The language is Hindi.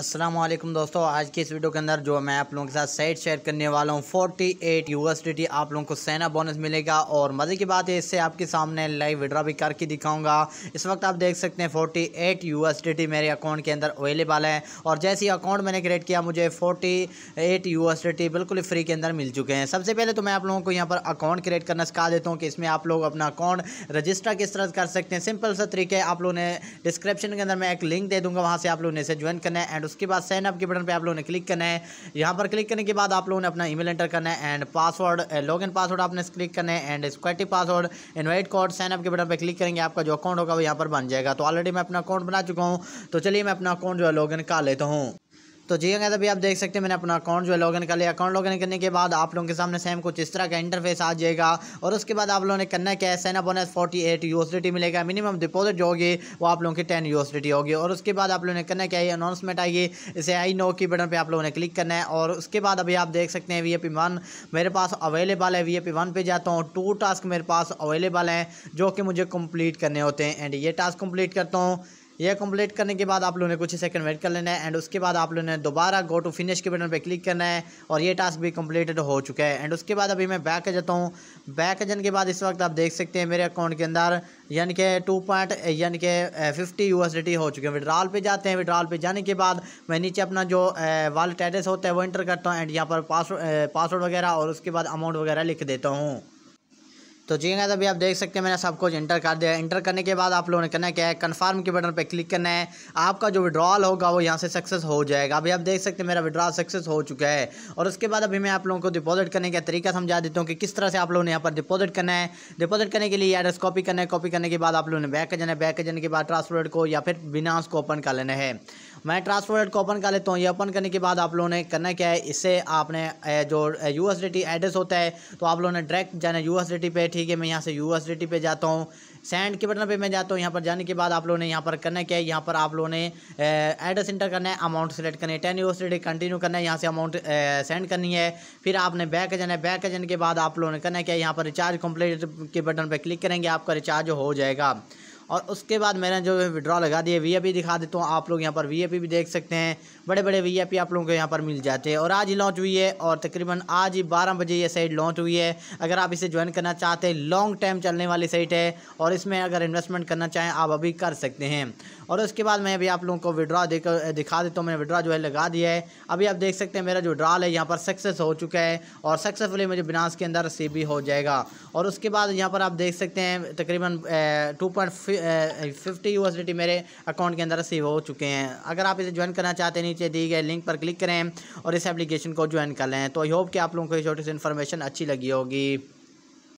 असलम दोस्तों आज की इस वीडियो के अंदर जो मैं आप लोगों के साथ सेट शेयर करने वाला हूँ 48 एट यूएसडी आप लोगों को सेना बोनस मिलेगा और मज़े की बात है इससे आपके सामने लाइव विड्रा भी करके दिखाऊंगा इस वक्त आप देख सकते हैं 48 एट यूएसडी मेरे अकाउंट के अंदर अवेलेबल है और जैसे ही अकाउंट मैंने क्रिएट किया मुझे फोर्टी एट टी बिल्कुल फ्री के अंदर मिल चुके हैं सबसे पहले तो मैं आप लोगों को यहाँ पर अकाउंट क्रिएट करना सिखा देता हूँ कि इसमें आप लोग अपना अकाउंट रजिस्टर किस तरह कर सकते हैं सिंपल सा तरीके आप लोगों ने डिस्क्रिप्शन के अंदर मैं एक लिंक दे दूँगा वहाँ से आप लोगों ने इसे ज्वाइन करना है एंड उसके बाद साइन अप के बटन पर आप लोगों ने क्लिक करना है यहाँ पर क्लिक करने के बाद आप लोगों ने अपना ईमेल एंटर करना है and password log in password आपने क्लिक करना है एंड स्क्वाटी password invite code sign up के बटन पर क्लिक करेंगे आपका जो अकाउंट होगा वो यहाँ पर बन जाएगा तो ऑलरेडी मैं अपना अकाउंट बना चुका हूँ तो चलिए मैं अपना अकाउंट जो है लॉग इन कर लेता हूँ तो जी अगर अभी आप देख सकते हैं मैंने अपना अकाउंट जो है लॉगिन कर लिया अकाउंट लॉगिन करने के बाद आप लोगों के सामने सेम कुछ इस तरह का इंटरफेस आ जाएगा और उसके बाद आप लोगों ने करना क्या है sign up bonus forty eight T मिलेगा मिनिमम डिपोजिट जो होगी वो आप लोगों की टेन टी होगी और उसके बाद आप लोगों ने करना क्या है अनाउंसमेंट आएगी इसे आई नो की बटन पर आप लोगों ने क्लिक करना है और उसके बाद अभी आप देख सकते हैं वी पी वन मेरे पास अवेलेबल है वी पी वन पर जाता हूँ टू टास्क मेरे पास अवेलेबल हैं जो कि मुझे कंप्लीट करने होते हैं एंड ये टास्क कंप्लीट करता हूँ यह कंप्लीट करने के बाद आप लोगों ने कुछ सेकंड वेट कर लेना है एंड उसके बाद आप लोगों ने दोबारा गो टू फिनिश के बटन पर क्लिक करना है और ये टास्क भी कंप्लीटेड हो चुका है एंड उसके बाद अभी मैं बैक आ जाता हूँ बैक जाने के बाद इस वक्त आप देख सकते हैं मेरे अकाउंट के अंदर यानी कि टू पॉइंट यानी कि फिफ्टी यू हो चुके हैं विड्रॉल पर जाते हैं विड्रॉल पर जाने के बाद मैं नीचे अपना जो वॉलेट एड्रेस होता है वो इंटर करता हूँ एंड यहाँ पर पासवर्ड पासवर्ड वगैरह और उसके बाद अमाउंट वगैरह लिख देता हूँ तो जी गाइस अभी आप देख सकते हैं मैंने सब कुछ इंटर कर दिया इंटर करने के बाद आप लोगों ने करना क्या है कन्फर्म के बटन पर क्लिक करना है आपका जो विड्रॉल होगा वो यहाँ से सक्सेस हो जाएगा अभी आप देख सकते हैं मेरा विड्रॉल सक्सेस हो चुका है और उसके बाद अभी मैं आप लोगों को डिपॉजिट करने का तरीका समझा देता हूँ कि किस तरह से आप लोगों ने यहाँ पर डिपॉजिट करना है डिपॉजिट करने के लिए एड्रेस कॉपी करना है कॉपी करने के बाद आप लोगों ने बैक जाना है बैक जाने के बाद ट्रांसपोर्ट को या फिर बिनास को ओपन कर लेना है मैं ट्रांसफर को ओपन कर लेता हूँ ये ओपन करने के बाद आप लोगों ने करना क्या है इससे आपने जो यू एड्रेस होता है तो आप लोगों ने डायरेक्ट जाना यू पे ठीक है मैं यहाँ से यू पे जाता हूँ सेंड के बटन पे मैं जाता हूँ यहाँ पर जाने के बाद आप लोगों ने यहाँ पर करना क्या है यहाँ पर आप लोगों ने एड्रेस इंटर करना है अमाउंट सेलेक्ट करनी है टेन यू कंटिन्यू करना है यहाँ से अमाउंट सेंड करनी है फिर आपने बैक जाना है बैक जाने के बाद आप लोगों ने करना क्या है यहाँ पर रिचार्ज कंप्लीट के बटन पर क्लिक करेंगे आपका रिचार्ज हो जाएगा और उसके बाद मैंने जो है विड्रॉ लगा दिया वी दिखा देता हूँ आप लोग यहाँ पर वी भी देख सकते हैं बड़े बड़े वी आप लोगों को यहाँ पर मिल जाते हैं और आज ही लॉन्च हुई है और तकरीबन आज ही बारह बजे ये साइट लॉन्च हुई है अगर आप इसे ज्वाइन करना चाहते हैं लॉन्ग टाइम चलने वाली साइट है और इसमें अगर इन्वेस्टमेंट करना चाहें आप अभी कर सकते हैं और उसके बाद मैं अभी आप लोगों को विड्रा दिखा देता हूँ मैंने विड्रा जो है लगा दिया है अभी आप देख सकते हैं मेरा जो ड्रॉल है यहाँ पर सक्सेस हो चुका है और सक्सेसफुली मुझे बिनास के अंदर भी हो जाएगा और उसके बाद यहाँ पर आप देख सकते हैं तकरीबन टू पॉइंट फिफ्टी टी मेरे अकाउंट के अंदर रिसीव हो चुके हैं अगर आप इसे ज्वाइन करना चाहते हैं नीचे दिए गए लिंक पर क्लिक करें और इस एप्लीकेशन को ज्वाइन कर लें तो आई होप कि आप लोगों को ये छोटी सी इन्फॉर्मेशन अच्छी लगी होगी